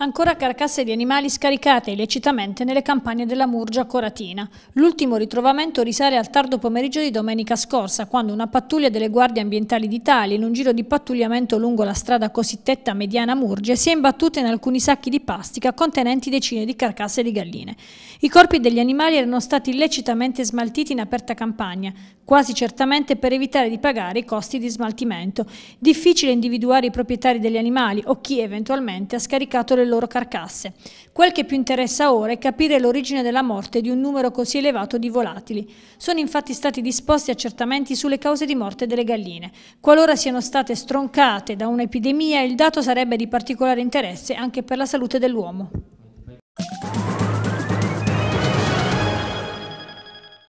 Ancora carcasse di animali scaricate illecitamente nelle campagne della Murgia Coratina. L'ultimo ritrovamento risale al tardo pomeriggio di domenica scorsa, quando una pattuglia delle guardie ambientali d'Italia, in un giro di pattugliamento lungo la strada cosiddetta Mediana Murgia, si è imbattuta in alcuni sacchi di plastica contenenti decine di carcasse di galline. I corpi degli animali erano stati illecitamente smaltiti in aperta campagna, quasi certamente per evitare di pagare i costi di smaltimento. Difficile individuare i proprietari degli animali o chi eventualmente ha scaricato le loro carcasse. Quel che più interessa ora è capire l'origine della morte di un numero così elevato di volatili. Sono infatti stati disposti accertamenti sulle cause di morte delle galline. Qualora siano state stroncate da un'epidemia, il dato sarebbe di particolare interesse anche per la salute dell'uomo.